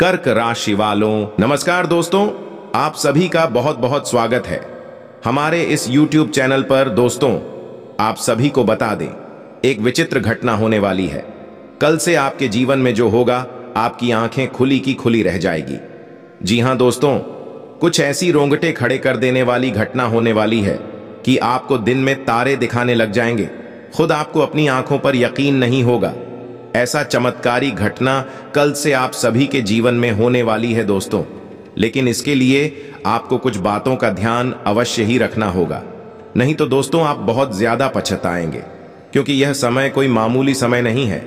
कर्क राशि वालों नमस्कार दोस्तों आप सभी का बहुत बहुत स्वागत है हमारे इस YouTube चैनल पर दोस्तों आप सभी को बता दें एक विचित्र घटना होने वाली है कल से आपके जीवन में जो होगा आपकी आंखें खुली की खुली रह जाएगी जी हां दोस्तों कुछ ऐसी रोंगटे खड़े कर देने वाली घटना होने वाली है कि आपको दिन में तारे दिखाने लग जाएंगे खुद आपको अपनी आंखों पर यकीन नहीं होगा ऐसा चमत्कारी घटना कल से आप सभी के जीवन में होने वाली है दोस्तों लेकिन इसके लिए आपको कुछ बातों का ध्यान अवश्य ही रखना होगा नहीं तो दोस्तों आप बहुत ज्यादा पछताएंगे क्योंकि यह समय कोई मामूली समय नहीं है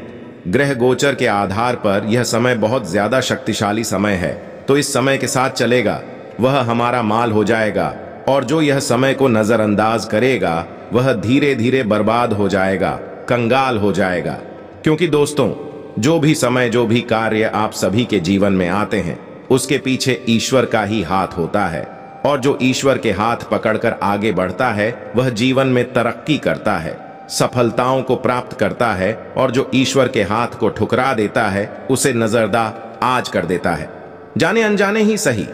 ग्रह गोचर के आधार पर यह समय बहुत ज्यादा शक्तिशाली समय है तो इस समय के साथ चलेगा वह हमारा माल हो जाएगा और जो यह समय को नजरअंदाज करेगा वह धीरे धीरे बर्बाद हो जाएगा कंगाल हो जाएगा क्योंकि दोस्तों जो भी समय जो भी कार्य आप सभी के जीवन में आते हैं उसके पीछे ईश्वर का ही हाथ होता है और जो ईश्वर के हाथ पकड़कर आगे बढ़ता है वह जीवन में तरक्की करता है सफलताओं को प्राप्त करता है और जो ईश्वर के हाथ को ठुकरा देता है उसे नजरदा आज कर देता है जाने अनजाने ही सही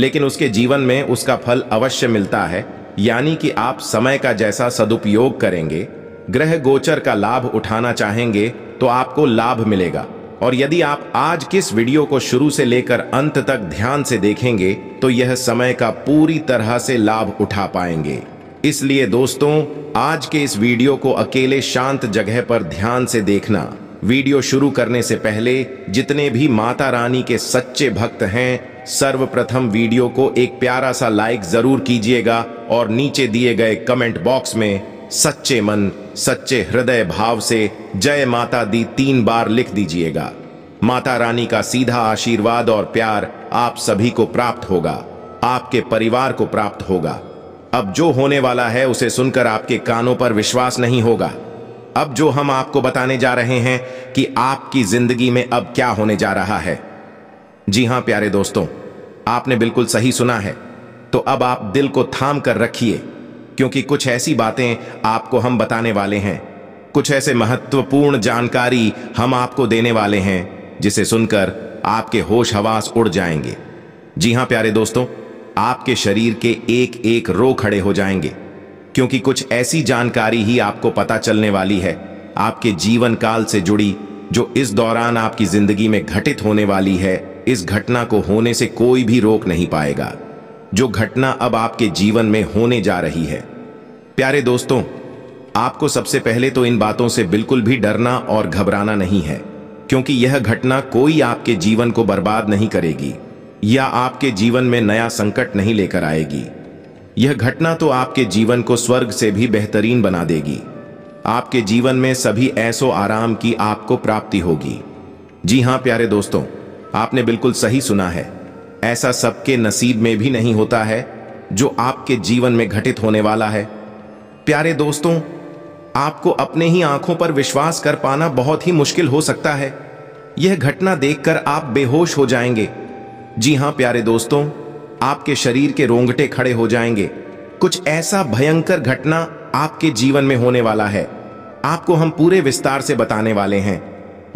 लेकिन उसके जीवन में उसका फल अवश्य मिलता है यानी कि आप समय का जैसा सदुपयोग करेंगे ग्रह गोचर का लाभ उठाना चाहेंगे तो आपको लाभ मिलेगा और यदि आप आज किस वीडियो को शुरू से लेकर अंत तक ध्यान से देखेंगे तो यह समय का पूरी तरह से लाभ उठा पाएंगे इसलिए दोस्तों आज के इस वीडियो को अकेले शांत जगह पर ध्यान से देखना वीडियो शुरू करने से पहले जितने भी माता रानी के सच्चे भक्त हैं सर्वप्रथम वीडियो को एक प्यारा सा लाइक जरूर कीजिएगा और नीचे दिए गए कमेंट बॉक्स में सच्चे मन सच्चे हृदय भाव से जय माता दी तीन बार लिख दीजिएगा माता रानी का सीधा आशीर्वाद और प्यार आप सभी को प्राप्त होगा आपके परिवार को प्राप्त होगा अब जो होने वाला है उसे सुनकर आपके कानों पर विश्वास नहीं होगा अब जो हम आपको बताने जा रहे हैं कि आपकी जिंदगी में अब क्या होने जा रहा है जी हां प्यारे दोस्तों आपने बिल्कुल सही सुना है तो अब आप दिल को थाम कर रखिए क्योंकि कुछ ऐसी बातें आपको हम बताने वाले हैं कुछ ऐसे महत्वपूर्ण जानकारी हम आपको देने वाले हैं जिसे सुनकर आपके होश हवास उड़ जाएंगे जी हां प्यारे दोस्तों आपके शरीर के एक एक रो खड़े हो जाएंगे क्योंकि कुछ ऐसी जानकारी ही आपको पता चलने वाली है आपके जीवन काल से जुड़ी जो इस दौरान आपकी जिंदगी में घटित होने वाली है इस घटना को होने से कोई भी रोक नहीं पाएगा जो घटना अब आपके जीवन में होने जा रही है प्यारे दोस्तों आपको सबसे पहले तो इन बातों से बिल्कुल भी डरना और घबराना नहीं है क्योंकि यह घटना कोई आपके जीवन को बर्बाद नहीं करेगी या आपके जीवन में नया संकट नहीं लेकर आएगी यह घटना तो आपके जीवन को स्वर्ग से भी बेहतरीन बना देगी आपके जीवन में सभी ऐसो आराम की आपको प्राप्ति होगी जी हां प्यारे दोस्तों आपने बिल्कुल सही सुना है ऐसा सबके नसीब में भी नहीं होता है जो आपके जीवन में घटित होने वाला है प्यारे दोस्तों आपको अपने ही आंखों पर विश्वास कर पाना बहुत ही मुश्किल हो सकता है यह घटना देखकर आप बेहोश हो जाएंगे जी हां प्यारे दोस्तों आपके शरीर के रोंगटे खड़े हो जाएंगे कुछ ऐसा भयंकर घटना आपके जीवन में होने वाला है आपको हम पूरे विस्तार से बताने वाले हैं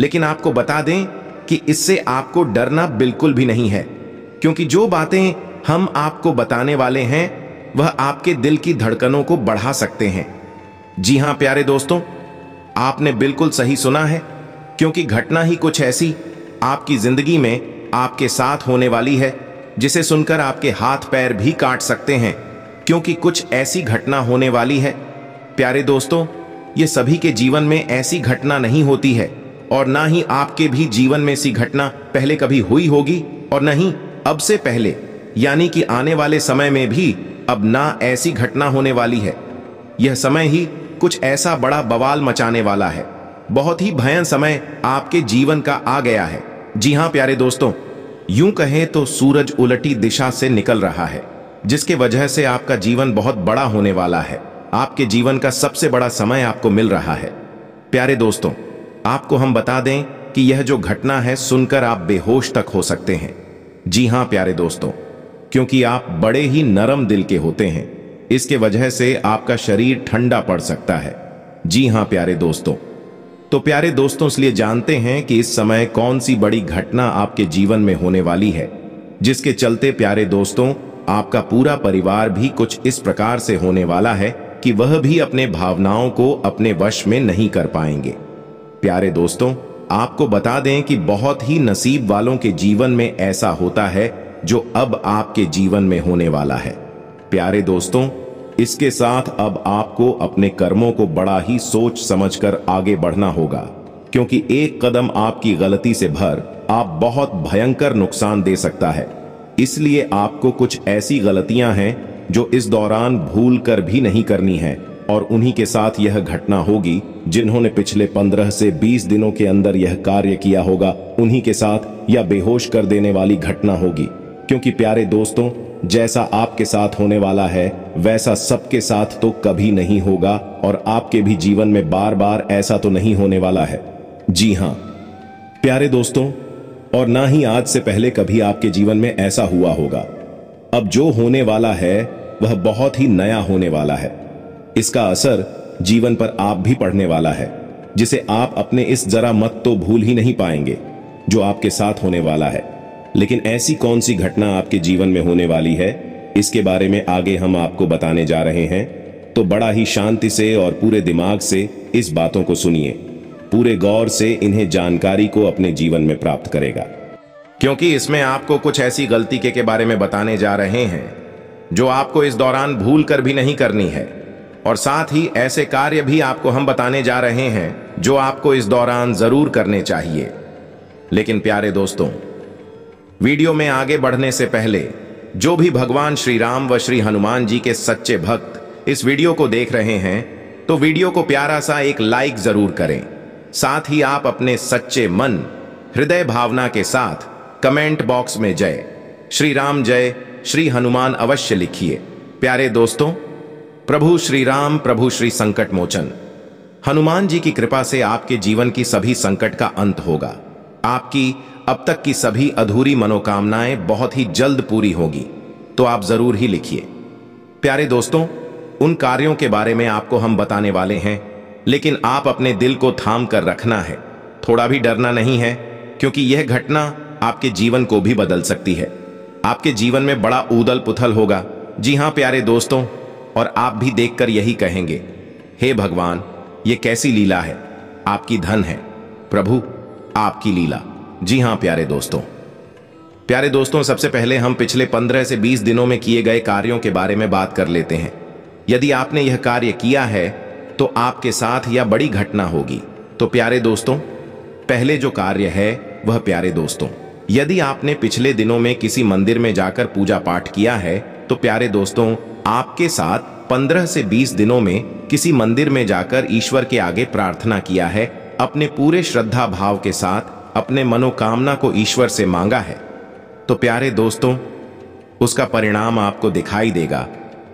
लेकिन आपको बता दें कि इससे आपको डरना बिल्कुल भी नहीं है क्योंकि जो बातें हम आपको बताने वाले हैं वह आपके दिल की धड़कनों को बढ़ा सकते हैं जी हां प्यारे दोस्तों आपने बिल्कुल सही सुना है क्योंकि घटना ही कुछ ऐसी आपकी जिंदगी में आपके साथ होने वाली है जिसे सुनकर आपके हाथ पैर भी काट सकते हैं क्योंकि कुछ ऐसी घटना होने वाली है प्यारे दोस्तों ये सभी के जीवन में ऐसी घटना नहीं होती है और ना ही आपके भी जीवन में सी घटना पहले कभी हुई होगी और नहीं अब से पहले यानी कि आने वाले समय में भी अब ना ऐसी घटना होने वाली है यह समय ही कुछ ऐसा बड़ा बवाल मचाने वाला है बहुत ही भयन समय आपके जीवन का आ गया है जी हाँ प्यारे दोस्तों यूं कहें तो सूरज उलटी दिशा से निकल रहा है जिसके वजह से आपका जीवन बहुत बड़ा होने वाला है आपके जीवन का सबसे बड़ा समय आपको मिल रहा है प्यारे दोस्तों आपको हम बता दें कि यह जो घटना है सुनकर आप बेहोश तक हो सकते हैं जी हां प्यारे दोस्तों क्योंकि आप बड़े ही नरम दिल के होते हैं इसके वजह से आपका शरीर ठंडा पड़ सकता है जी हां प्यारे दोस्तों तो प्यारे दोस्तों इसलिए जानते हैं कि इस समय कौन सी बड़ी घटना आपके जीवन में होने वाली है जिसके चलते प्यारे दोस्तों आपका पूरा परिवार भी कुछ इस प्रकार से होने वाला है कि वह भी अपने भावनाओं को अपने वश में नहीं कर पाएंगे प्यारे दोस्तों आपको बता दें कि बहुत ही नसीब वालों के जीवन में ऐसा होता है जो अब आपके जीवन में होने वाला है प्यारे दोस्तों इसके साथ अब आपको अपने कर्मों को बड़ा ही सोच समझकर आगे बढ़ना होगा क्योंकि एक कदम आपकी गलती से भर आप बहुत भयंकर नुकसान दे सकता है इसलिए आपको कुछ ऐसी गलतियां हैं जो इस दौरान भूल कर भी नहीं करनी है और उन्हीं के साथ यह घटना होगी जिन्होंने पिछले 15 से 20 दिनों के अंदर यह कार्य किया होगा उन्हीं के साथ या बेहोश कर देने वाली घटना होगी क्योंकि प्यारे दोस्तों जैसा आपके साथ होने वाला है वैसा सबके साथ तो कभी नहीं होगा और आपके भी जीवन में बार बार ऐसा तो नहीं होने वाला है जी हां प्यारे दोस्तों और ना ही आज से पहले कभी आपके जीवन में ऐसा हुआ होगा अब जो होने वाला है वह बहुत ही नया होने वाला है इसका असर जीवन पर आप भी पढ़ने वाला है जिसे आप अपने इस जरा मत तो भूल ही नहीं पाएंगे जो आपके साथ होने वाला है लेकिन ऐसी कौन सी घटना आपके जीवन में होने वाली है इसके बारे में आगे हम आपको बताने जा रहे हैं तो बड़ा ही शांति से और पूरे दिमाग से इस बातों को सुनिए पूरे गौर से इन्हें जानकारी को अपने जीवन में प्राप्त करेगा क्योंकि इसमें आपको कुछ ऐसी गलती के, के बारे में बताने जा रहे हैं जो आपको इस दौरान भूल कर भी नहीं करनी है और साथ ही ऐसे कार्य भी आपको हम बताने जा रहे हैं जो आपको इस दौरान जरूर करने चाहिए लेकिन प्यारे दोस्तों वीडियो में आगे बढ़ने से पहले जो भी भगवान श्री राम व श्री हनुमान जी के सच्चे भक्त इस वीडियो को देख रहे हैं तो वीडियो को प्यारा सा एक लाइक जरूर करें साथ ही आप अपने सच्चे मन हृदय भावना के साथ कमेंट बॉक्स में जय श्री राम जय श्री हनुमान अवश्य लिखिए प्यारे दोस्तों प्रभु श्री राम प्रभु श्री संकट मोचन हनुमान जी की कृपा से आपके जीवन की सभी संकट का अंत होगा आपकी अब तक की सभी अधूरी मनोकामनाएं बहुत ही जल्द पूरी होगी तो आप जरूर ही लिखिए प्यारे दोस्तों उन कार्यों के बारे में आपको हम बताने वाले हैं लेकिन आप अपने दिल को थाम कर रखना है थोड़ा भी डरना नहीं है क्योंकि यह घटना आपके जीवन को भी बदल सकती है आपके जीवन में बड़ा उदल पुथल होगा जी हाँ प्यारे दोस्तों और आप भी देखकर यही कहेंगे हे भगवान ये कैसी लीला है आपकी धन है प्रभु आपकी लीला जी हां प्यारे दोस्तों प्यारे दोस्तों सबसे पहले हम पिछले 15 से 20 दिनों में किए गए कार्यों के बारे में बात कर लेते हैं यदि आपने यह कार्य किया है तो आपके साथ यह बड़ी घटना होगी तो प्यारे दोस्तों पहले जो कार्य है वह प्यारे दोस्तों यदि आपने पिछले दिनों में किसी मंदिर में जाकर पूजा पाठ किया है तो प्यारे दोस्तों आपके साथ 15 से 20 दिनों में किसी मंदिर में जाकर ईश्वर के आगे प्रार्थना किया है अपने पूरे श्रद्धा भाव के साथ अपने मनोकामना को ईश्वर से मांगा है तो प्यारे दोस्तों उसका परिणाम आपको दिखाई देगा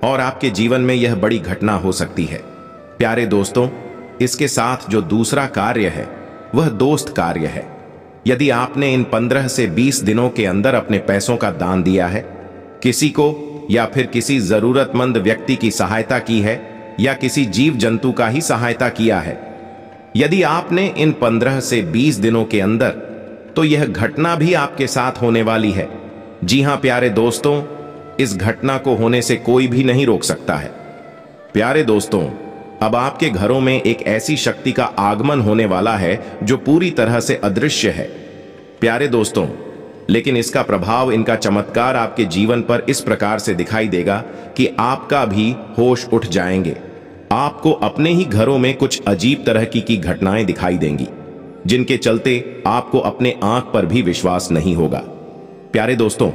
और आपके जीवन में यह बड़ी घटना हो सकती है प्यारे दोस्तों इसके साथ जो दूसरा कार्य है वह दोस्त कार्य है यदि आपने इन 15 से 20 दिनों के अंदर अपने पैसों का दान दिया है किसी को या फिर किसी जरूरतमंद व्यक्ति की सहायता की है या किसी जीव जंतु का ही सहायता किया है यदि आपने इन 15 से 20 दिनों के अंदर तो यह घटना भी आपके साथ होने वाली है जी हां प्यारे दोस्तों इस घटना को होने से कोई भी नहीं रोक सकता है प्यारे दोस्तों अब आपके घरों में एक ऐसी शक्ति का आगमन होने वाला है जो पूरी तरह से अदृश्य है प्यारे दोस्तों लेकिन इसका प्रभाव इनका चमत्कार आपके जीवन पर इस प्रकार से दिखाई देगा कि आपका भी होश उठ जाएंगे आपको अपने ही घरों में कुछ अजीब तरह की, की घटनाएं दिखाई देंगी जिनके चलते आपको अपने आंख पर भी विश्वास नहीं होगा प्यारे दोस्तों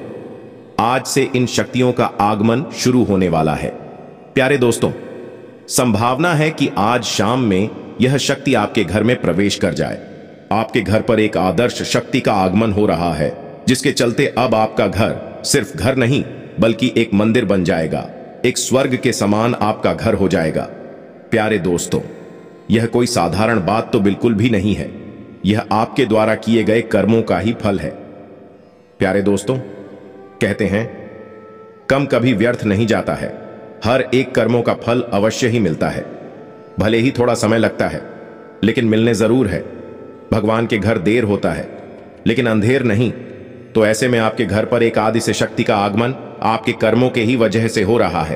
आज से इन शक्तियों का आगमन शुरू होने वाला है प्यारे दोस्तों संभावना है कि आज शाम में यह शक्ति आपके घर में प्रवेश कर जाए आपके घर पर एक आदर्श शक्ति का आगमन हो रहा है जिसके चलते अब आपका घर सिर्फ घर नहीं बल्कि एक मंदिर बन जाएगा एक स्वर्ग के समान आपका घर हो जाएगा प्यारे दोस्तों यह कोई साधारण बात तो बिल्कुल भी नहीं है यह आपके द्वारा किए गए कर्मों का ही फल है प्यारे दोस्तों कहते हैं कम कभी व्यर्थ नहीं जाता है हर एक कर्मों का फल अवश्य ही मिलता है भले ही थोड़ा समय लगता है लेकिन मिलने जरूर है भगवान के घर देर होता है लेकिन अंधेर नहीं तो ऐसे में आपके घर पर एक आदि से शक्ति का आगमन आपके कर्मों के ही वजह से हो रहा है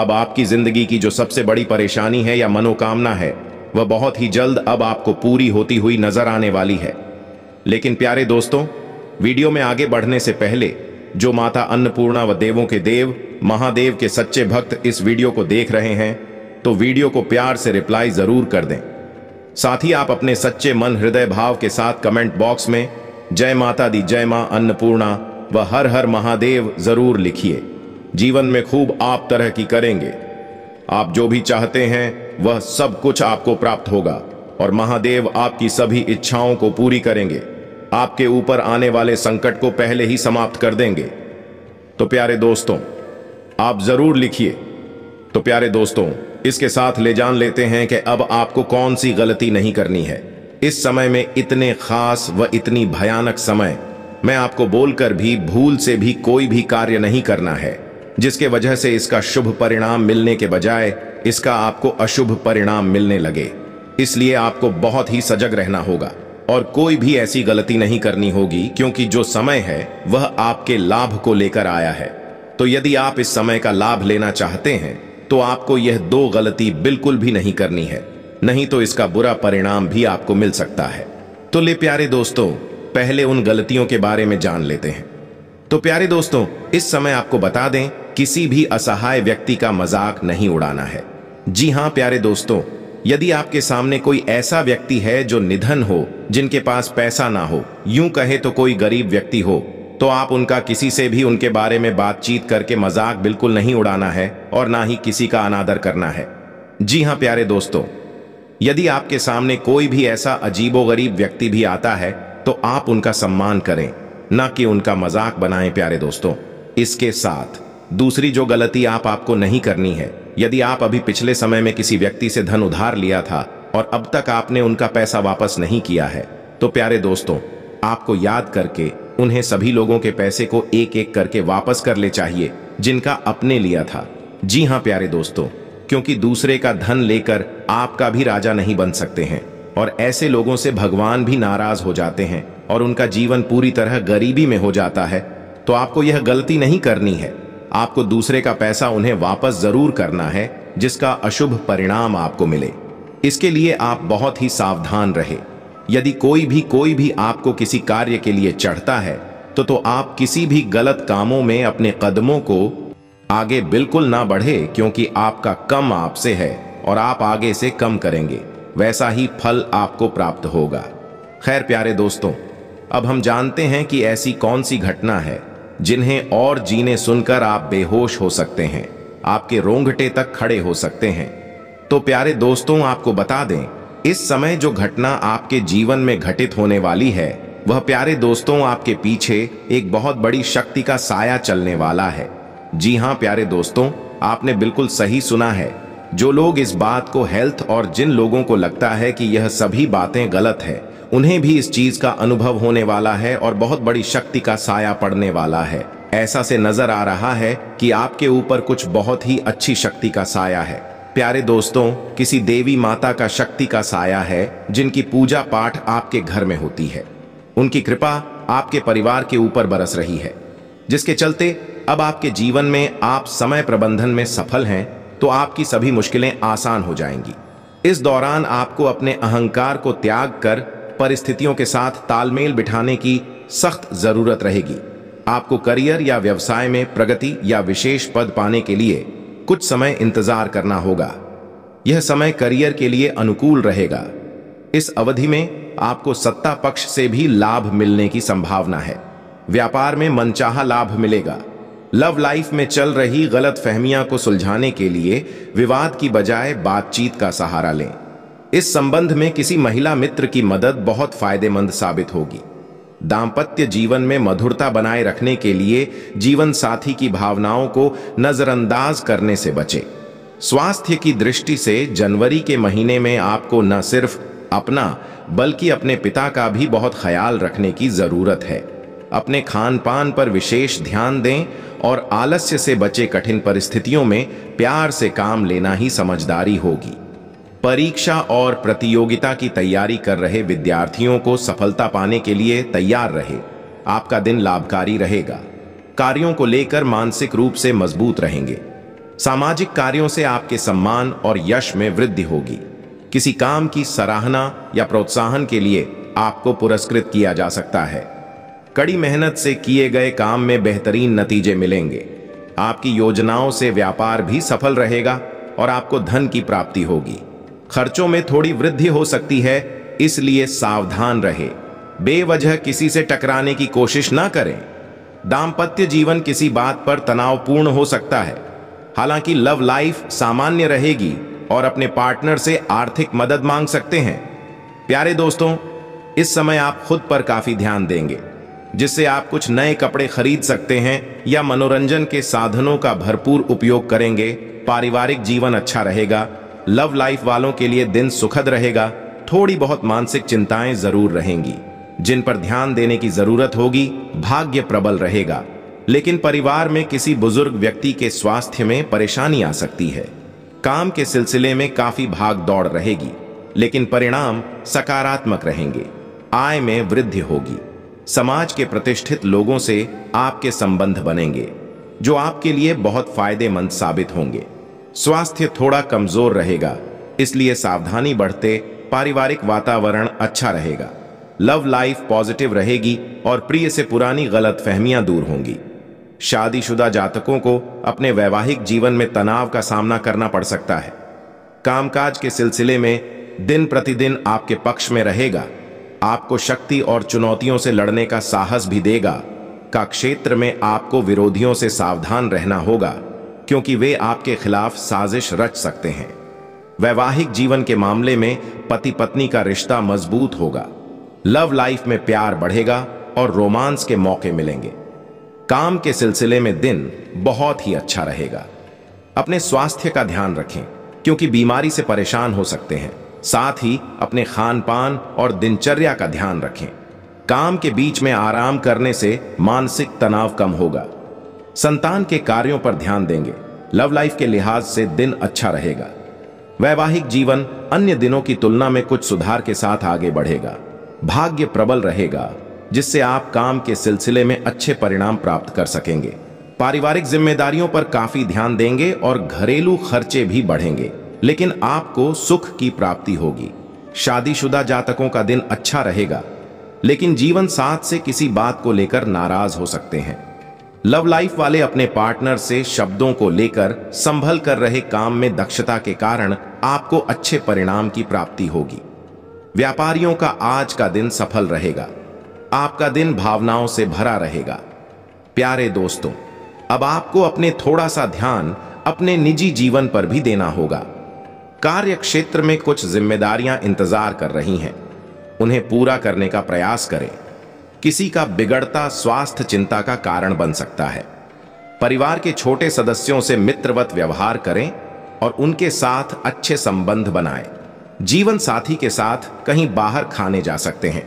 अब आपकी जिंदगी की जो सबसे बड़ी परेशानी है या मनोकामना है वह बहुत ही जल्द अब आपको पूरी होती हुई नजर आने वाली है लेकिन प्यारे दोस्तों वीडियो में आगे बढ़ने से पहले जो माता अन्नपूर्णा व देवों के देव महादेव के सच्चे भक्त इस वीडियो को देख रहे हैं तो वीडियो को प्यार से रिप्लाई जरूर कर दें साथ ही आप अपने सच्चे मन हृदय भाव के साथ कमेंट बॉक्स में जय माता दी जय माँ अन्नपूर्णा व हर हर महादेव जरूर लिखिए जीवन में खूब आप तरह की करेंगे आप जो भी चाहते हैं वह सब कुछ आपको प्राप्त होगा और महादेव आपकी सभी इच्छाओं को पूरी करेंगे आपके ऊपर आने वाले संकट को पहले ही समाप्त कर देंगे तो प्यारे दोस्तों आप जरूर लिखिए तो प्यारे दोस्तों इसके साथ ले जान लेते हैं कि अब आपको कौन सी गलती नहीं करनी है इस समय में इतने खास व इतनी भयानक समय मैं आपको बोलकर भी भूल से भी कोई भी कार्य नहीं करना है जिसके वजह से इसका शुभ परिणाम मिलने के बजाय इसका आपको अशुभ परिणाम मिलने लगे इसलिए आपको बहुत ही सजग रहना होगा और कोई भी ऐसी गलती नहीं करनी होगी क्योंकि जो समय है वह आपके लाभ को लेकर आया है तो यदि आप इस समय का लाभ लेना चाहते हैं तो आपको यह दो गलती बिल्कुल भी नहीं करनी है नहीं तो इसका बुरा परिणाम भी आपको मिल सकता है तो ले प्यारे दोस्तों पहले उन गलतियों के बारे में जान लेते हैं तो प्यारे दोस्तों इस समय आपको बता दें किसी भी असहाय व्यक्ति का मजाक नहीं उड़ाना है जी हाँ प्यारे दोस्तों यदि आपके सामने कोई ऐसा व्यक्ति है जो निधन हो जिनके पास पैसा ना हो यूं कहे तो कोई गरीब व्यक्ति हो तो आप उनका किसी से भी उनके बारे में बातचीत करके मजाक बिल्कुल नहीं उड़ाना है और ना ही किसी का अनादर करना है जी हाँ प्यारे दोस्तों यदि आपके सामने कोई भी ऐसा अजीबोगरीब व्यक्ति भी आता है तो आप उनका सम्मान करें ना कि उनका मजाक बनाएं प्यारे दोस्तों इसके साथ दूसरी जो गलती आप आपको नहीं करनी है यदि आप अभी पिछले समय में किसी व्यक्ति से धन उधार लिया था और अब तक आपने उनका पैसा वापस नहीं किया है तो प्यारे दोस्तों आपको याद करके उन्हें सभी लोगों के पैसे को एक एक करके वापस कर ले चाहिए जिनका अपने लिया था जी हाँ प्यारे दोस्तों क्योंकि दूसरे का धन लेकर आपका भी राजा नहीं बन सकते हैं और ऐसे लोगों से भगवान भी नाराज हो जाते हैं और उनका जीवन पूरी तरह गरीबी में हो जाता है तो आपको यह गलती नहीं करनी है आपको दूसरे का पैसा उन्हें वापस जरूर करना है जिसका अशुभ परिणाम आपको मिले इसके लिए आप बहुत ही सावधान रहे यदि कोई भी कोई भी आपको किसी कार्य के लिए चढ़ता है तो तो आप किसी भी गलत कामों में अपने कदमों को आगे बिल्कुल ना बढ़े क्योंकि आपका कम आपसे है और आप आगे से कम करेंगे वैसा ही फल आपको प्राप्त होगा खैर प्यारे दोस्तों अब हम जानते हैं कि ऐसी कौन सी घटना है जिन्हें और जीने सुनकर आप बेहोश हो सकते हैं आपके रोंगटे तक खड़े हो सकते हैं तो प्यारे दोस्तों आपको बता दें इस समय जो घटना आपके जीवन में घटित होने वाली है वह प्यारे दोस्तों आपके पीछे एक बहुत बड़ी शक्ति का साया चलने वाला है जी हाँ प्यारे दोस्तों आपने बिल्कुल सही सुना है जो लोग इस बात को हेल्थ और जिन लोगों को लगता है कि यह सभी बातें गलत है उन्हें भी इस चीज का अनुभव होने वाला है और बहुत बड़ी शक्ति का साया पड़ने वाला है ऐसा से नजर आ रहा है कि आपके ऊपर कुछ बहुत ही अच्छी शक्ति का साया है प्यारे दोस्तों किसी देवी माता का शक्ति का साया है जिनकी पूजा पाठ आपके घर में होती है उनकी कृपा आपके परिवार के ऊपर बरस रही है जिसके चलते अब आपके जीवन में आप समय प्रबंधन में सफल हैं तो आपकी सभी मुश्किलें आसान हो जाएंगी इस दौरान आपको अपने अहंकार को त्याग कर परिस्थितियों के साथ तालमेल बिठाने की सख्त जरूरत रहेगी आपको करियर या व्यवसाय में प्रगति या विशेष पद पाने के लिए कुछ समय इंतजार करना होगा यह समय करियर के लिए अनुकूल रहेगा इस अवधि में आपको सत्ता पक्ष से भी लाभ मिलने की संभावना है व्यापार में मनचाहा लाभ मिलेगा लव लाइफ में चल रही गलत फहमियां को सुलझाने के लिए विवाद की बजाय बातचीत का सहारा लें इस संबंध में किसी महिला मित्र की मदद बहुत फायदेमंद साबित होगी दाम्पत्य जीवन में मधुरता बनाए रखने के लिए जीवन साथी की भावनाओं को नजरअंदाज करने से बचे स्वास्थ्य की दृष्टि से जनवरी के महीने में आपको न सिर्फ अपना बल्कि अपने पिता का भी बहुत ख्याल रखने की ज़रूरत है अपने खान पान पर विशेष ध्यान दें और आलस्य से बचे कठिन परिस्थितियों में प्यार से काम लेना ही समझदारी होगी परीक्षा और प्रतियोगिता की तैयारी कर रहे विद्यार्थियों को सफलता पाने के लिए तैयार रहे आपका दिन लाभकारी रहेगा कार्यों को लेकर मानसिक रूप से मजबूत रहेंगे सामाजिक कार्यों से आपके सम्मान और यश में वृद्धि होगी किसी काम की सराहना या प्रोत्साहन के लिए आपको पुरस्कृत किया जा सकता है कड़ी मेहनत से किए गए काम में बेहतरीन नतीजे मिलेंगे आपकी योजनाओं से व्यापार भी सफल रहेगा और आपको धन की प्राप्ति होगी खर्चों में थोड़ी वृद्धि हो सकती है इसलिए सावधान रहे बेवजह किसी से टकराने की कोशिश ना करें दाम्पत्य जीवन किसी बात पर तनावपूर्ण हो सकता है हालांकि लव लाइफ सामान्य रहेगी और अपने पार्टनर से आर्थिक मदद मांग सकते हैं प्यारे दोस्तों इस समय आप खुद पर काफी ध्यान देंगे जिससे आप कुछ नए कपड़े खरीद सकते हैं या मनोरंजन के साधनों का भरपूर उपयोग करेंगे पारिवारिक जीवन अच्छा रहेगा लव लाइफ वालों के लिए दिन सुखद रहेगा थोड़ी बहुत मानसिक चिंताएं जरूर रहेंगी जिन पर ध्यान देने की जरूरत होगी भाग्य प्रबल रहेगा लेकिन परिवार में किसी बुजुर्ग व्यक्ति के स्वास्थ्य में परेशानी आ सकती है काम के सिलसिले में काफी भाग दौड़ रहेगी लेकिन परिणाम सकारात्मक रहेंगे आय में वृद्धि होगी समाज के प्रतिष्ठित लोगों से आपके संबंध बनेंगे जो आपके लिए बहुत फायदेमंद साबित होंगे स्वास्थ्य थोड़ा कमजोर रहेगा इसलिए सावधानी बढ़ते पारिवारिक वातावरण अच्छा रहेगा लव लाइफ पॉजिटिव रहेगी और प्रिय से पुरानी गलत फहमियां दूर होंगी शादीशुदा जातकों को अपने वैवाहिक जीवन में तनाव का सामना करना पड़ सकता है कामकाज के सिलसिले में दिन प्रतिदिन आपके पक्ष में रहेगा आपको शक्ति और चुनौतियों से लड़ने का साहस भी देगा का क्षेत्र में आपको विरोधियों से सावधान रहना होगा क्योंकि वे आपके खिलाफ साजिश रच सकते हैं वैवाहिक जीवन के मामले में पति पत्नी का रिश्ता मजबूत होगा लव लाइफ में प्यार बढ़ेगा और रोमांस के मौके मिलेंगे काम के सिलसिले में दिन बहुत ही अच्छा रहेगा अपने स्वास्थ्य का ध्यान रखें क्योंकि बीमारी से परेशान हो सकते हैं साथ ही अपने खान पान और दिनचर्या का ध्यान रखें काम के बीच में आराम करने से मानसिक तनाव कम होगा संतान के कार्यों पर ध्यान देंगे लव लाइफ के लिहाज से दिन अच्छा रहेगा वैवाहिक जीवन अन्य दिनों की तुलना में कुछ सुधार के साथ आगे बढ़ेगा भाग्य प्रबल रहेगा जिससे आप काम के सिलसिले में अच्छे परिणाम प्राप्त कर सकेंगे पारिवारिक जिम्मेदारियों पर काफी ध्यान देंगे और घरेलू खर्चे भी बढ़ेंगे लेकिन आपको सुख की प्राप्ति होगी शादीशुदा जातकों का दिन अच्छा रहेगा लेकिन जीवन साथ से किसी बात को लेकर नाराज हो सकते हैं लव लाइफ वाले अपने पार्टनर से शब्दों को लेकर संभल कर रहे काम में दक्षता के कारण आपको अच्छे परिणाम की प्राप्ति होगी व्यापारियों का आज का दिन सफल रहेगा आपका दिन भावनाओं से भरा रहेगा प्यारे दोस्तों अब आपको अपने थोड़ा सा ध्यान अपने निजी जीवन पर भी देना होगा कार्य क्षेत्र में कुछ जिम्मेदारियां इंतजार कर रही हैं उन्हें पूरा करने का प्रयास करें किसी का बिगड़ता स्वास्थ्य चिंता का कारण बन सकता है परिवार के छोटे सदस्यों से मित्रवत व्यवहार करें और उनके साथ अच्छे संबंध बनाएं। जीवन साथी के साथ कहीं बाहर खाने जा सकते हैं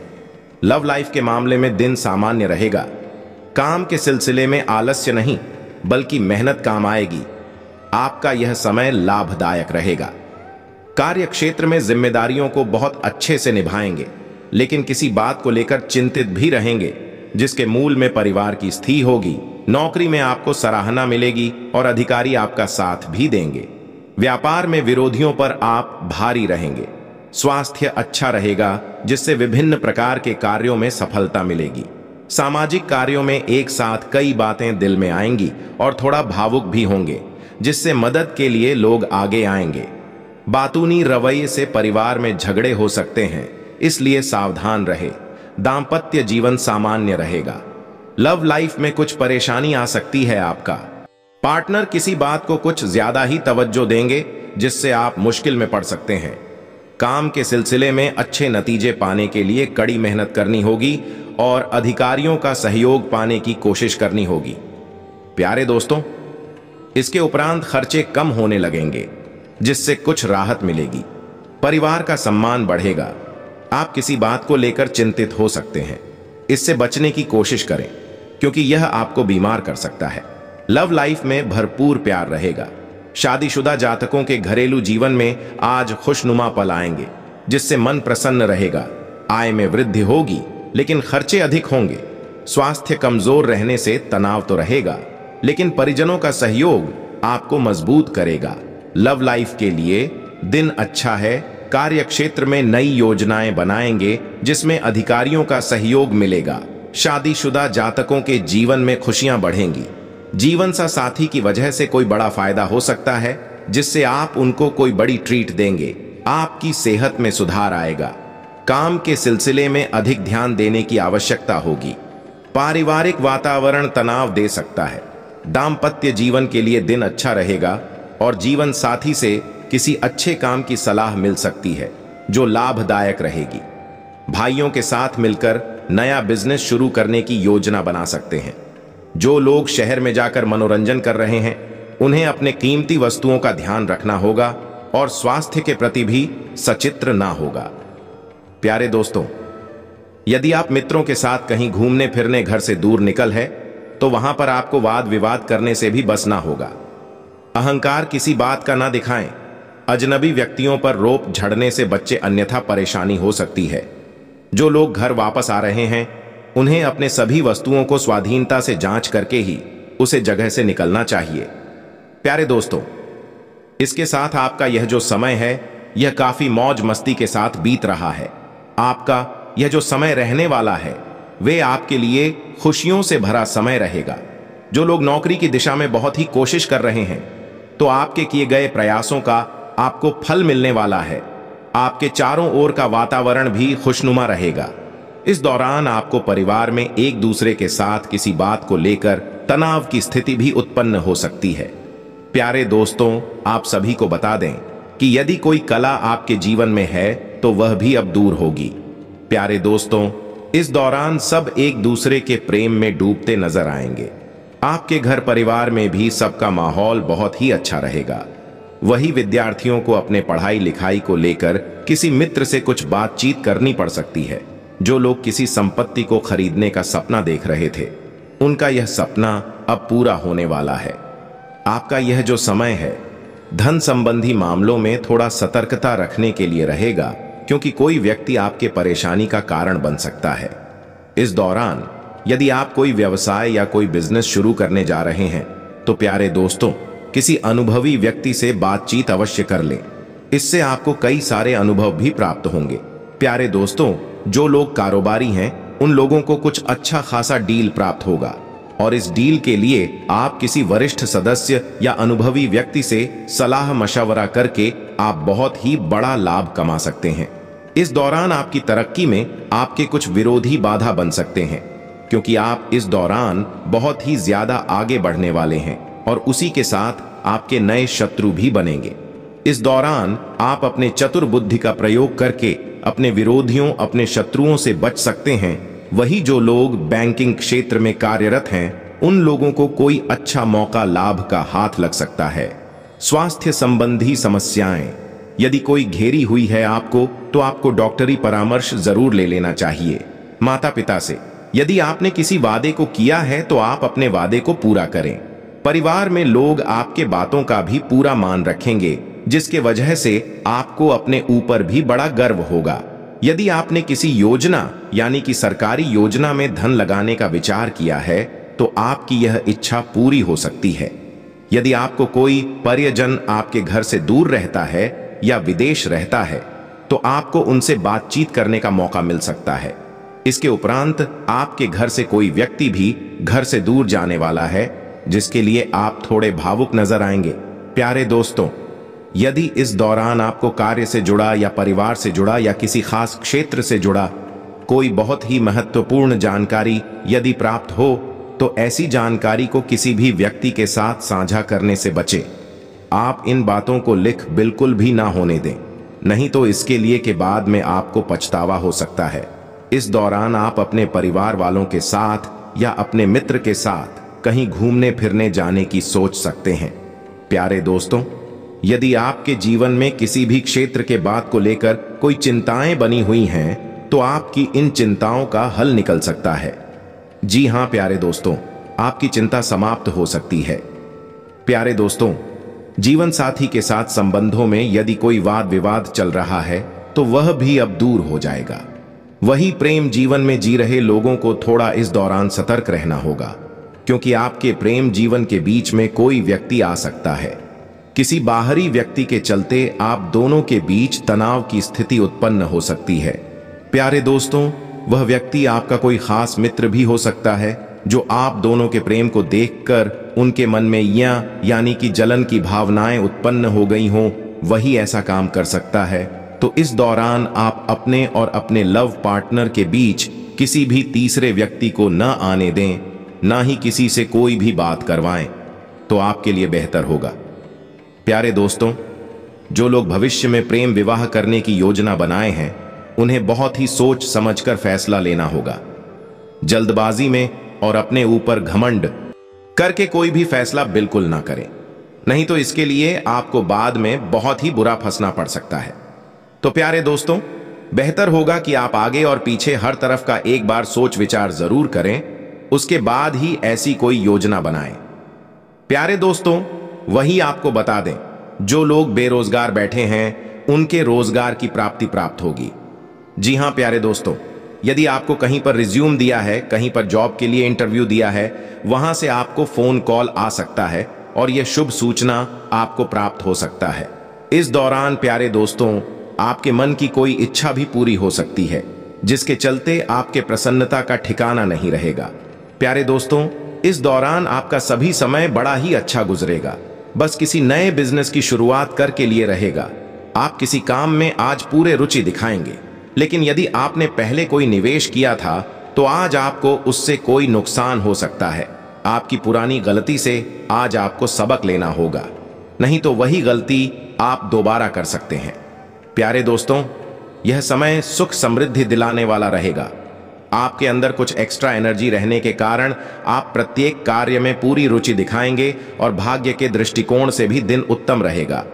लव लाइफ के मामले में दिन सामान्य रहेगा काम के सिलसिले में आलस्य नहीं बल्कि मेहनत काम आएगी आपका यह समय लाभदायक रहेगा कार्य क्षेत्र में जिम्मेदारियों को बहुत अच्छे से निभाएंगे लेकिन किसी बात को लेकर चिंतित भी रहेंगे जिसके मूल में परिवार की स्थिति होगी नौकरी में आपको सराहना मिलेगी और अधिकारी आपका साथ भी देंगे व्यापार में विरोधियों पर आप भारी रहेंगे स्वास्थ्य अच्छा रहेगा जिससे विभिन्न प्रकार के कार्यों में सफलता मिलेगी सामाजिक कार्यों में एक साथ कई बातें दिल में आएंगी और थोड़ा भावुक भी होंगे जिससे मदद के लिए लोग आगे आएंगे बातूनी रवैये से परिवार में झगड़े हो सकते हैं इसलिए सावधान रहे दाम्पत्य जीवन सामान्य रहेगा लव लाइफ में कुछ परेशानी आ सकती है आपका पार्टनर किसी बात को कुछ ज्यादा ही तवज्जो देंगे जिससे आप मुश्किल में पड़ सकते हैं काम के सिलसिले में अच्छे नतीजे पाने के लिए कड़ी मेहनत करनी होगी और अधिकारियों का सहयोग पाने की कोशिश करनी होगी प्यारे दोस्तों इसके उपरांत खर्चे कम होने लगेंगे जिससे कुछ राहत मिलेगी परिवार का सम्मान बढ़ेगा आप किसी बात को लेकर चिंतित हो सकते हैं इससे बचने की कोशिश करें क्योंकि यह आपको बीमार कर सकता है लव लाइफ में भरपूर प्यार रहेगा शादीशुदा जातकों के घरेलू जीवन में आज खुशनुमा पल आएंगे जिससे मन प्रसन्न रहेगा आय में वृद्धि होगी लेकिन खर्चे अधिक होंगे स्वास्थ्य कमजोर रहने से तनाव तो रहेगा लेकिन परिजनों का सहयोग आपको मजबूत करेगा लव लाइफ के लिए दिन अच्छा है कार्य क्षेत्र में नई योजनाएं बनाएंगे जिसमें अधिकारियों का सहयोग मिलेगा शादीशुदा जातकों के जीवन में खुशियां बढ़ेंगी जीवन सा साथी की वजह से कोई बड़ा फायदा हो सकता है जिससे आप उनको कोई बड़ी ट्रीट देंगे आपकी सेहत में सुधार आएगा काम के सिलसिले में अधिक ध्यान देने की आवश्यकता होगी पारिवारिक वातावरण तनाव दे सकता है दाम्पत्य जीवन के लिए दिन अच्छा रहेगा और जीवन साथी से किसी अच्छे काम की सलाह मिल सकती है जो लाभदायक रहेगी भाइयों के साथ मिलकर नया बिजनेस शुरू करने की योजना बना सकते हैं जो लोग शहर में जाकर मनोरंजन कर रहे हैं उन्हें अपने कीमती वस्तुओं का ध्यान रखना होगा और स्वास्थ्य के प्रति भी सचित्र ना होगा प्यारे दोस्तों यदि आप मित्रों के साथ कहीं घूमने फिरने घर से दूर निकल है तो वहां पर आपको वाद विवाद करने से भी बसना होगा अहंकार किसी बात का ना दिखाएं। अजनबी व्यक्तियों पर रोप झड़ने से बच्चे अन्यथा परेशानी हो सकती है जो लोग घर वापस आ रहे हैं उन्हें अपने सभी वस्तुओं को स्वाधीनता से जांच करके ही उसे जगह से निकलना चाहिए प्यारे दोस्तों इसके साथ आपका यह जो समय है यह काफी मौज मस्ती के साथ बीत रहा है आपका यह जो समय रहने वाला है वे आपके लिए खुशियों से भरा समय रहेगा जो लोग नौकरी की दिशा में बहुत ही कोशिश कर रहे हैं तो आपके किए गए प्रयासों का आपको फल मिलने वाला है आपके चारों ओर का वातावरण भी खुशनुमा रहेगा इस दौरान आपको परिवार में एक दूसरे के साथ किसी बात को लेकर तनाव की स्थिति भी उत्पन्न हो सकती है प्यारे दोस्तों आप सभी को बता दें कि यदि कोई कला आपके जीवन में है तो वह भी अब दूर होगी प्यारे दोस्तों इस दौरान सब एक दूसरे के प्रेम में डूबते नजर आएंगे आपके घर परिवार में भी सबका माहौल बहुत ही अच्छा रहेगा वही विद्यार्थियों को अपने पढ़ाई लिखाई को लेकर किसी मित्र से कुछ बातचीत करनी पड़ सकती है जो लोग किसी संपत्ति को खरीदने का सपना देख रहे थे उनका यह सपना अब पूरा होने वाला है आपका यह जो समय है धन संबंधी मामलों में थोड़ा सतर्कता रखने के लिए रहेगा क्योंकि कोई व्यक्ति आपके परेशानी का कारण बन सकता है इस दौरान यदि आप कोई व्यवसाय या कोई बिजनेस शुरू करने जा रहे हैं तो प्यारे दोस्तों किसी अनुभवी व्यक्ति से बातचीत अवश्य कर लें इससे आपको कई सारे अनुभव भी प्राप्त होंगे प्यारे दोस्तों जो लोग कारोबारी हैं उन लोगों को कुछ अच्छा खासा डील प्राप्त होगा और इस डील के लिए आप किसी वरिष्ठ सदस्य या अनुभवी व्यक्ति से सलाह मशवरा करके आप बहुत ही बड़ा लाभ कमा सकते हैं इस दौरान आपकी तरक्की में आपके कुछ विरोधी बाधा बन सकते हैं क्योंकि आप इस दौरान बहुत ही ज्यादा आगे बढ़ने वाले हैं और उसी के साथ आपके नए शत्रु भी बनेंगे इस दौरान आप अपने चतुर बुद्धि का प्रयोग करके अपने विरोधियों अपने शत्रुओं से बच सकते हैं वही जो लोग बैंकिंग क्षेत्र में कार्यरत हैं उन लोगों को कोई अच्छा मौका लाभ का हाथ लग सकता है स्वास्थ्य संबंधी समस्याएं यदि कोई घेरी हुई है आपको तो आपको डॉक्टरी परामर्श जरूर ले लेना चाहिए माता पिता से यदि आपने किसी वादे को किया है तो आप अपने वादे को पूरा करें परिवार में लोग आपके बातों का भी पूरा मान रखेंगे जिसके वजह से आपको अपने ऊपर भी बड़ा गर्व होगा यदि आपने किसी योजना यानी कि सरकारी योजना में धन लगाने का विचार किया है तो आपकी यह इच्छा पूरी हो सकती है यदि आपको कोई पर्यजन आपके घर से दूर रहता है या विदेश रहता है तो आपको उनसे बातचीत करने का मौका मिल सकता है इसके उपरांत आपके घर से कोई व्यक्ति भी घर से दूर जाने वाला है जिसके लिए आप थोड़े भावुक नजर आएंगे प्यारे दोस्तों यदि इस दौरान आपको कार्य से जुड़ा या परिवार से जुड़ा या किसी खास क्षेत्र से जुड़ा कोई बहुत ही महत्वपूर्ण जानकारी यदि प्राप्त हो तो ऐसी जानकारी को किसी भी व्यक्ति के साथ साझा करने से बचें आप इन बातों को लिख बिल्कुल भी ना होने दें नहीं तो इसके लिए के बाद में आपको पछतावा हो सकता है इस दौरान आप अपने परिवार वालों के साथ या अपने मित्र के साथ कहीं घूमने फिरने जाने की सोच सकते हैं प्यारे दोस्तों यदि आपके जीवन में किसी भी क्षेत्र के बात को लेकर कोई चिंताएं बनी हुई हैं तो आपकी इन चिंताओं का हल निकल सकता है जी हां प्यारे दोस्तों आपकी चिंता समाप्त हो सकती है प्यारे दोस्तों जीवन साथी के साथ संबंधों में यदि कोई वाद विवाद चल रहा है तो वह भी अब दूर हो जाएगा वही प्रेम जीवन में जी रहे लोगों को थोड़ा इस दौरान सतर्क रहना होगा क्योंकि आपके प्रेम जीवन के बीच में कोई व्यक्ति आ सकता है किसी बाहरी व्यक्ति के चलते आप दोनों के बीच तनाव की स्थिति उत्पन्न हो सकती है प्यारे दोस्तों वह व्यक्ति आपका कोई खास मित्र भी हो सकता है जो आप दोनों के प्रेम को देखकर उनके मन में या यानी कि जलन की भावनाएं उत्पन्न हो गई हों वही ऐसा काम कर सकता है तो इस दौरान आप अपने और अपने लव पार्टनर के बीच किसी भी तीसरे व्यक्ति को न आने दें ना ही किसी से कोई भी बात करवाएं तो आपके लिए बेहतर होगा प्यारे दोस्तों जो लोग भविष्य में प्रेम विवाह करने की योजना बनाए हैं उन्हें बहुत ही सोच समझकर फैसला लेना होगा जल्दबाजी में और अपने ऊपर घमंड करके कोई भी फैसला बिल्कुल ना करें नहीं तो इसके लिए आपको बाद में बहुत ही बुरा फंसना पड़ सकता है तो प्यारे दोस्तों बेहतर होगा कि आप आगे और पीछे हर तरफ का एक बार सोच विचार जरूर करें उसके बाद ही ऐसी कोई योजना बनाएं। प्यारे दोस्तों वही आपको बता दें जो लोग बेरोजगार बैठे हैं उनके रोजगार की प्राप्ति प्राप्त होगी जी हां प्यारे दोस्तों यदि आपको कहीं पर रिज्यूम दिया है कहीं पर जॉब के लिए इंटरव्यू दिया है वहां से आपको फोन कॉल आ सकता है और यह शुभ सूचना आपको प्राप्त हो सकता है इस दौरान प्यारे दोस्तों आपके मन की कोई इच्छा भी पूरी हो सकती है जिसके चलते आपके प्रसन्नता का ठिकाना नहीं रहेगा प्यारे दोस्तों इस दौरान आपका सभी समय बड़ा ही अच्छा गुजरेगा बस किसी नए बिजनेस की शुरुआत करके लिए रहेगा आप किसी काम में आज पूरे रुचि दिखाएंगे लेकिन यदि आपने पहले कोई निवेश किया था तो आज आपको उससे कोई नुकसान हो सकता है आपकी पुरानी गलती से आज आपको सबक लेना होगा नहीं तो वही गलती आप दोबारा कर सकते हैं प्यारे दोस्तों यह समय सुख समृद्धि दिलाने वाला रहेगा आपके अंदर कुछ एक्स्ट्रा एनर्जी रहने के कारण आप प्रत्येक कार्य में पूरी रुचि दिखाएंगे और भाग्य के दृष्टिकोण से भी दिन उत्तम रहेगा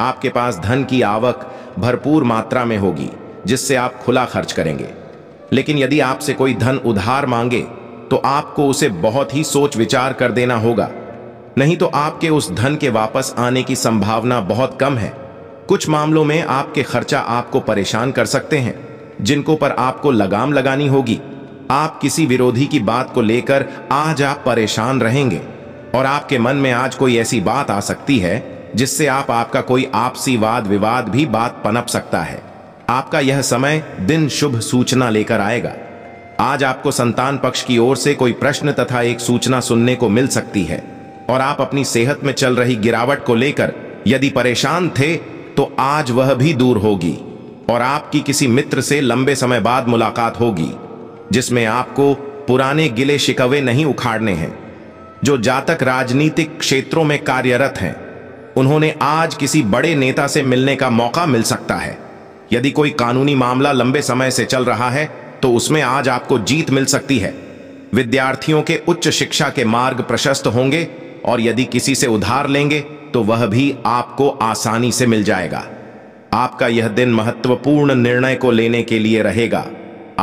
आपके पास धन की आवक भरपूर मात्रा में होगी जिससे आप खुला खर्च करेंगे लेकिन यदि आपसे कोई धन उधार मांगे तो आपको उसे बहुत ही सोच विचार कर देना होगा नहीं तो आपके उस धन के वापस आने की संभावना बहुत कम है कुछ मामलों में आपके खर्चा आपको परेशान कर सकते हैं जिनको पर आपको लगाम लगानी होगी आप किसी विरोधी की बात को लेकर आज आप परेशान रहेंगे और आपके मन में आज कोई ऐसी बात आ सकती है जिससे आप आपका कोई आपसी वाद विवाद भी बात पनप सकता है आपका यह समय दिन शुभ सूचना लेकर आएगा आज आपको संतान पक्ष की ओर से कोई प्रश्न तथा एक सूचना सुनने को मिल सकती है और आप अपनी सेहत में चल रही गिरावट को लेकर यदि परेशान थे तो आज वह भी दूर होगी और आपकी किसी मित्र से लंबे समय बाद मुलाकात होगी जिसमें आपको पुराने गिले शिकवे नहीं उखाड़ने हैं जो जातक राजनीतिक क्षेत्रों में कार्यरत हैं उन्होंने आज किसी बड़े नेता से मिलने का मौका मिल सकता है यदि कोई कानूनी मामला लंबे समय से चल रहा है तो उसमें आज आपको जीत मिल सकती है विद्यार्थियों के उच्च शिक्षा के मार्ग प्रशस्त होंगे और यदि किसी से उधार लेंगे तो वह भी आपको आसानी से मिल जाएगा आपका यह दिन महत्वपूर्ण निर्णय को लेने के लिए रहेगा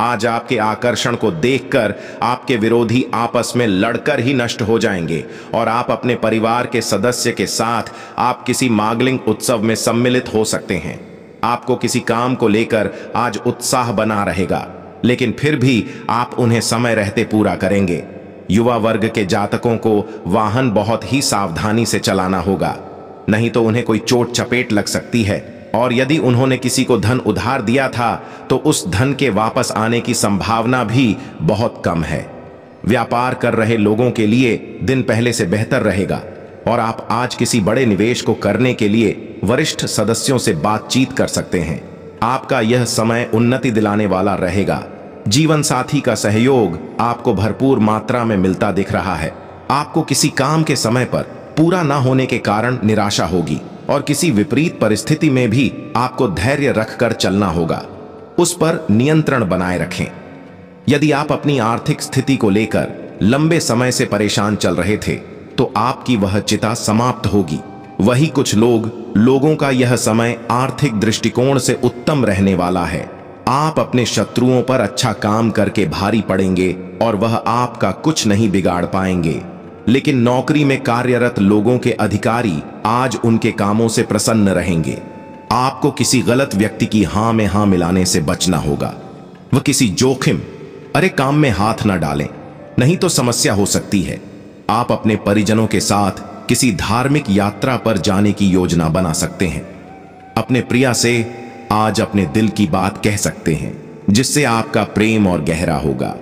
आज आपके आकर्षण को देखकर आपके विरोधी आपस में लड़कर ही नष्ट हो जाएंगे और आप अपने परिवार के सदस्य के साथ आप किसी मागलिंग उत्सव में सम्मिलित हो सकते हैं आपको किसी काम को लेकर आज उत्साह बना रहेगा लेकिन फिर भी आप उन्हें समय रहते पूरा करेंगे युवा वर्ग के जातकों को वाहन बहुत ही सावधानी से चलाना होगा नहीं तो उन्हें कोई चोट चपेट लग सकती है और यदि उन्होंने किसी को धन उधार दिया था तो उस धन के वापस आने की संभावना भी बहुत कम है व्यापार कर रहे लोगों के लिए दिन पहले से बेहतर रहेगा और आप आज किसी बड़े निवेश को करने के लिए वरिष्ठ सदस्यों से बातचीत कर सकते हैं आपका यह समय उन्नति दिलाने वाला रहेगा जीवन साथी का सहयोग आपको भरपूर मात्रा में मिलता दिख रहा है आपको किसी काम के समय पर पूरा ना होने के कारण निराशा होगी और किसी विपरीत परिस्थिति में भी आपको धैर्य रखकर चलना होगा उस पर नियंत्रण बनाए रखें यदि आप अपनी आर्थिक स्थिति को लेकर लंबे समय से परेशान चल रहे थे तो आपकी वह चिता समाप्त होगी वही कुछ लोग लोगों का यह समय आर्थिक दृष्टिकोण से उत्तम रहने वाला है आप अपने शत्रुओं पर अच्छा काम करके भारी पड़ेंगे और वह आपका कुछ नहीं बिगाड़ पाएंगे लेकिन नौकरी में कार्यरत लोगों के अधिकारी आज उनके कामों से प्रसन्न रहेंगे आपको किसी गलत व्यक्ति की हां में हां मिलाने से बचना होगा वह किसी जोखिम अरे काम में हाथ ना डालें नहीं तो समस्या हो सकती है आप अपने परिजनों के साथ किसी धार्मिक यात्रा पर जाने की योजना बना सकते हैं अपने प्रिया से आज अपने दिल की बात कह सकते हैं जिससे आपका प्रेम और गहरा होगा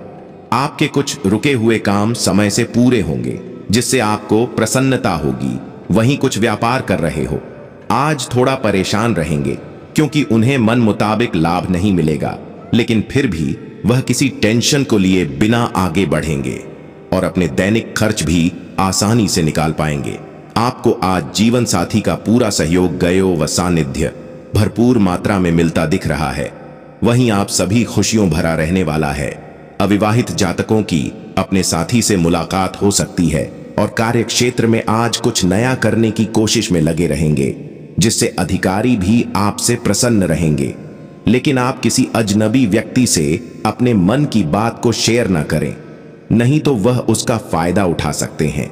आपके कुछ रुके हुए काम समय से पूरे होंगे जिससे आपको प्रसन्नता होगी वहीं कुछ व्यापार कर रहे हो आज थोड़ा परेशान रहेंगे क्योंकि उन्हें मन मुताबिक लाभ नहीं मिलेगा लेकिन फिर भी वह किसी टेंशन को लिए बिना आगे बढ़ेंगे और अपने दैनिक खर्च भी आसानी से निकाल पाएंगे आपको आज जीवन साथी का पूरा सहयोग गयो व सानिध्य भरपूर मात्रा में मिलता दिख रहा है वहीं आप सभी खुशियों भरा रहने वाला है अविवाहित जातकों की अपने साथी से मुलाकात हो सकती है और कार्य क्षेत्र में आज कुछ नया करने की कोशिश में लगे रहेंगे जिससे अधिकारी भी आपसे प्रसन्न रहेंगे लेकिन आप किसी अजनबी व्यक्ति से अपने मन की बात को शेयर ना करें नहीं तो वह उसका फायदा उठा सकते हैं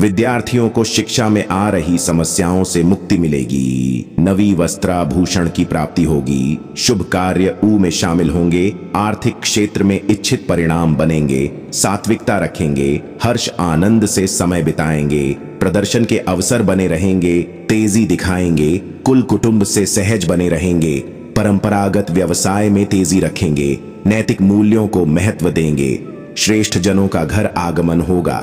विद्यार्थियों को शिक्षा में आ रही समस्याओं से मुक्ति मिलेगी नवी वस्त्राभूषण की प्राप्ति होगी शुभ कार्य ऊ में शामिल होंगे आर्थिक क्षेत्र में इच्छित परिणाम बनेंगे सात्विकता रखेंगे हर्ष आनंद से समय बिताएंगे प्रदर्शन के अवसर बने रहेंगे तेजी दिखाएंगे कुल कुटुंब से सहज बने रहेंगे परंपरागत व्यवसाय में तेजी रखेंगे नैतिक मूल्यों को महत्व देंगे श्रेष्ठ जनों का घर आगमन होगा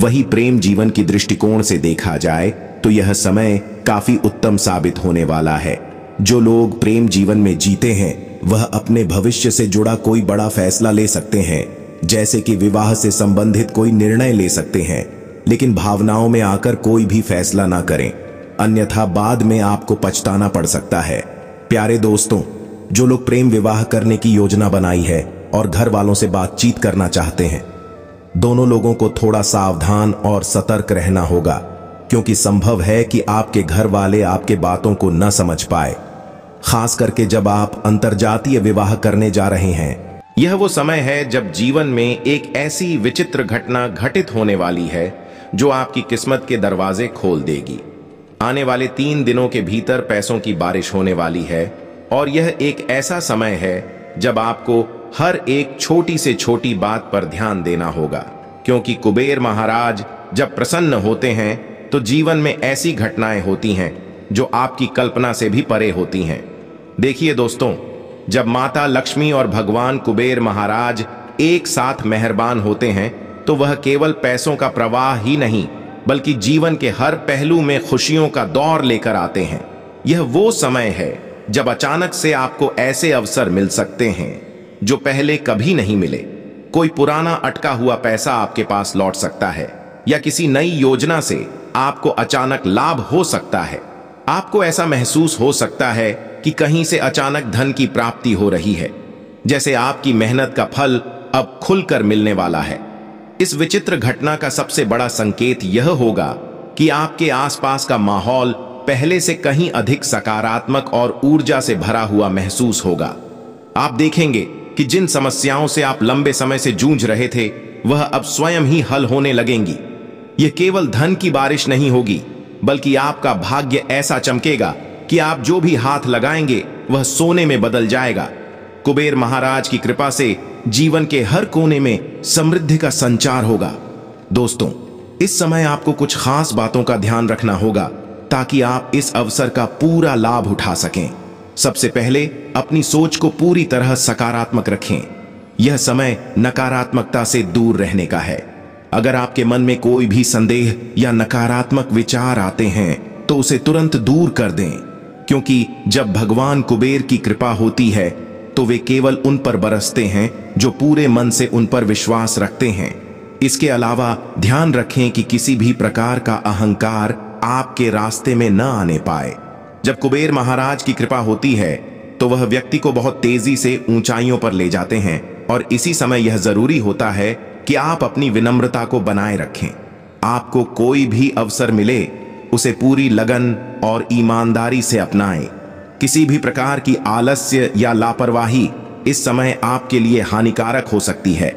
वही प्रेम जीवन की दृष्टिकोण से देखा जाए तो यह समय काफी उत्तम साबित होने वाला है जो लोग प्रेम जीवन में जीते हैं वह अपने भविष्य से जुड़ा कोई बड़ा फैसला ले सकते हैं जैसे कि विवाह से संबंधित कोई निर्णय ले सकते हैं लेकिन भावनाओं में आकर कोई भी फैसला ना करें अन्यथा बाद में आपको पछताना पड़ सकता है प्यारे दोस्तों जो लोग प्रेम विवाह करने की योजना बनाई है और घर वालों से बातचीत करना चाहते हैं दोनों लोगों को थोड़ा सावधान और सतर्क रहना होगा क्योंकि संभव है कि आपके घर वाले आपके बातों को न समझ पाए खास करके जब आप अंतरजातीय विवाह करने जा रहे हैं यह वो समय है जब जीवन में एक ऐसी विचित्र घटना घटित होने वाली है जो आपकी किस्मत के दरवाजे खोल देगी आने वाले तीन दिनों के भीतर पैसों की बारिश होने वाली है और यह एक ऐसा समय है जब आपको हर एक छोटी से छोटी बात पर ध्यान देना होगा क्योंकि कुबेर महाराज जब प्रसन्न होते हैं तो जीवन में ऐसी घटनाएं होती हैं जो आपकी कल्पना से भी परे होती हैं देखिए दोस्तों जब माता लक्ष्मी और भगवान कुबेर महाराज एक साथ मेहरबान होते हैं तो वह केवल पैसों का प्रवाह ही नहीं बल्कि जीवन के हर पहलू में खुशियों का दौर लेकर आते हैं यह वो समय है जब अचानक से आपको ऐसे अवसर मिल सकते हैं जो पहले कभी नहीं मिले कोई पुराना अटका हुआ पैसा आपके पास लौट सकता है या किसी नई योजना से आपको अचानक लाभ हो सकता है आपको ऐसा महसूस हो सकता है कि कहीं से अचानक धन की प्राप्ति हो रही है जैसे आपकी मेहनत का फल अब खुलकर मिलने वाला है इस विचित्र घटना का सबसे बड़ा संकेत यह होगा कि आपके आसपास का माहौल पहले से कहीं अधिक सकारात्मक और ऊर्जा से भरा हुआ महसूस होगा आप देखेंगे कि जिन समस्याओं से आप लंबे समय से जूझ रहे थे वह अब स्वयं ही हल होने लगेंगी यह केवल धन की बारिश नहीं होगी बल्कि आपका भाग्य ऐसा चमकेगा कि आप जो भी हाथ लगाएंगे वह सोने में बदल जाएगा कुबेर महाराज की कृपा से जीवन के हर कोने में समृद्धि का संचार होगा दोस्तों इस समय आपको कुछ खास बातों का ध्यान रखना होगा ताकि आप इस अवसर का पूरा लाभ उठा सकें सबसे पहले अपनी सोच को पूरी तरह सकारात्मक रखें यह समय नकारात्मकता से दूर रहने का है अगर आपके मन में कोई भी संदेह या नकारात्मक विचार आते हैं तो उसे तुरंत दूर कर दें क्योंकि जब भगवान कुबेर की कृपा होती है तो वे केवल उन पर बरसते हैं जो पूरे मन से उन पर विश्वास रखते हैं इसके अलावा ध्यान रखें कि किसी भी प्रकार का अहंकार आपके रास्ते में न आने पाए जब कुबेर महाराज की कृपा होती है तो वह व्यक्ति को बहुत तेजी से ऊंचाइयों पर ले जाते हैं और इसी समय यह जरूरी होता है कि आप अपनी विनम्रता को बनाए रखें आपको कोई भी अवसर मिले उसे पूरी लगन और ईमानदारी से अपनाएं किसी भी प्रकार की आलस्य या लापरवाही इस समय आपके लिए हानिकारक हो सकती है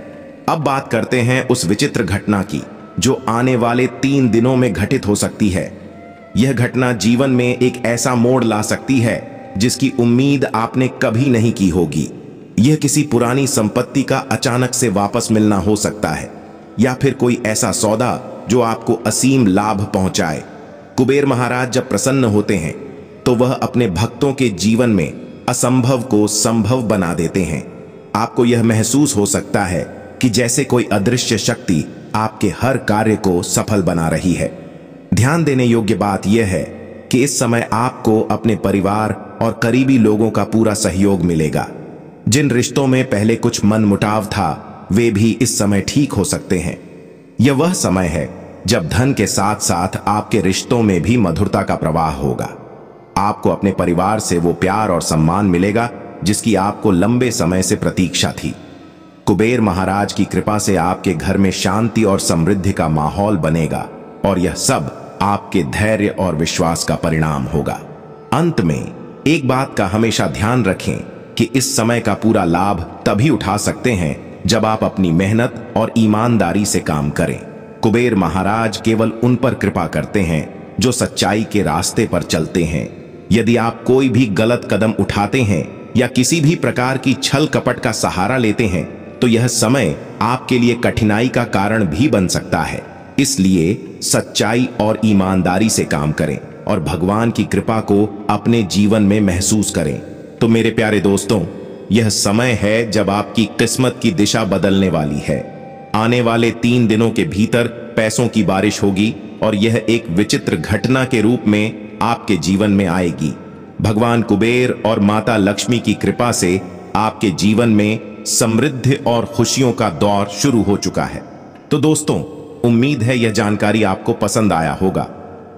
अब बात करते हैं उस विचित्र घटना की जो आने वाले तीन दिनों में घटित हो सकती है यह घटना जीवन में एक ऐसा मोड़ ला सकती है जिसकी उम्मीद आपने कभी नहीं की होगी यह किसी पुरानी संपत्ति का अचानक से वापस मिलना हो सकता है या फिर कोई ऐसा सौदा जो आपको असीम लाभ पहुंचाए कुबेर महाराज जब प्रसन्न होते हैं तो वह अपने भक्तों के जीवन में असंभव को संभव बना देते हैं आपको यह महसूस हो सकता है कि जैसे कोई अदृश्य शक्ति आपके हर कार्य को सफल बना रही है ध्यान देने योग्य बात यह है कि इस समय आपको अपने परिवार और करीबी लोगों का पूरा सहयोग मिलेगा जिन रिश्तों में पहले कुछ मन मुटाव था वे भी इस समय ठीक हो सकते हैं यह वह समय है जब धन के साथ साथ आपके रिश्तों में भी मधुरता का प्रवाह होगा आपको अपने परिवार से वो प्यार और सम्मान मिलेगा जिसकी आपको लंबे समय से प्रतीक्षा थी कुबेर महाराज की कृपा से आपके घर में शांति और समृद्धि का माहौल बनेगा और यह सब आपके धैर्य और विश्वास का परिणाम होगा अंत में एक बात का हमेशा ध्यान रखें कि इस समय का पूरा लाभ तभी उठा सकते हैं जब आप अपनी मेहनत और ईमानदारी से काम करें कुबेर महाराज केवल उन पर कृपा करते हैं जो सच्चाई के रास्ते पर चलते हैं यदि आप कोई भी गलत कदम उठाते हैं या किसी भी प्रकार की छल कपट का सहारा लेते हैं तो यह समय आपके लिए कठिनाई का कारण भी बन सकता है इसलिए सच्चाई और ईमानदारी से काम करें और भगवान की कृपा को अपने जीवन में महसूस करें तो मेरे प्यारे दोस्तों यह समय है जब आपकी किस्मत की दिशा बदलने वाली है आने वाले तीन दिनों के भीतर पैसों की बारिश होगी और यह एक विचित्र घटना के रूप में आपके जीवन में आएगी भगवान कुबेर और माता लक्ष्मी की कृपा से आपके जीवन में समृद्धि और खुशियों का दौर शुरू हो चुका है तो दोस्तों उम्मीद है यह जानकारी आपको पसंद आया होगा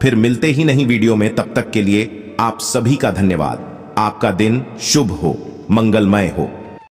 फिर मिलते ही नहीं वीडियो में तब तक के लिए आप सभी का धन्यवाद आपका दिन शुभ हो मंगलमय हो